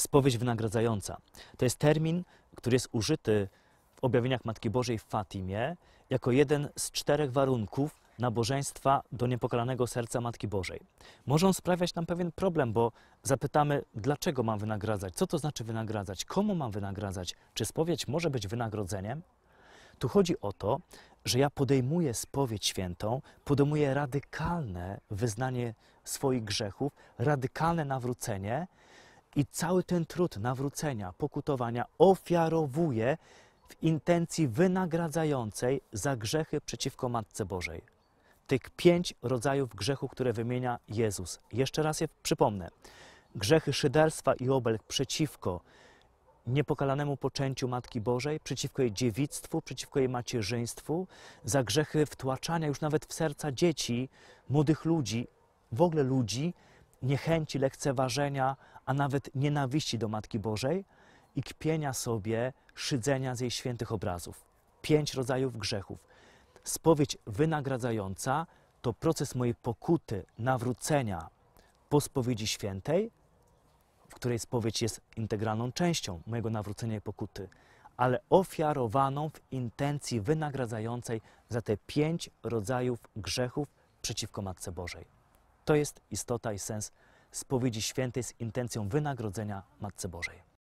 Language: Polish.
spowiedź wynagradzająca. To jest termin, który jest użyty w objawieniach Matki Bożej w Fatimie jako jeden z czterech warunków nabożeństwa do niepokalanego serca Matki Bożej. Może on sprawiać nam pewien problem, bo zapytamy, dlaczego mam wynagradzać, co to znaczy wynagradzać, komu mam wynagradzać, czy spowiedź może być wynagrodzeniem? Tu chodzi o to, że ja podejmuję spowiedź świętą, podejmuję radykalne wyznanie swoich grzechów, radykalne nawrócenie, i cały ten trud nawrócenia, pokutowania ofiarowuje w intencji wynagradzającej za grzechy przeciwko Matce Bożej. Tych pięć rodzajów grzechu, które wymienia Jezus. Jeszcze raz je przypomnę. Grzechy szyderstwa i obelg przeciwko niepokalanemu poczęciu Matki Bożej, przeciwko jej dziewictwu, przeciwko jej macierzyństwu, za grzechy wtłaczania już nawet w serca dzieci, młodych ludzi, w ogóle ludzi, niechęci, lekceważenia, a nawet nienawiści do Matki Bożej i kpienia sobie, szydzenia z jej świętych obrazów. Pięć rodzajów grzechów. Spowiedź wynagradzająca to proces mojej pokuty, nawrócenia po spowiedzi świętej, w której spowiedź jest integralną częścią mojego nawrócenia i pokuty, ale ofiarowaną w intencji wynagradzającej za te pięć rodzajów grzechów przeciwko Matce Bożej. To jest istota i sens spowiedzi świętej z intencją wynagrodzenia Matce Bożej.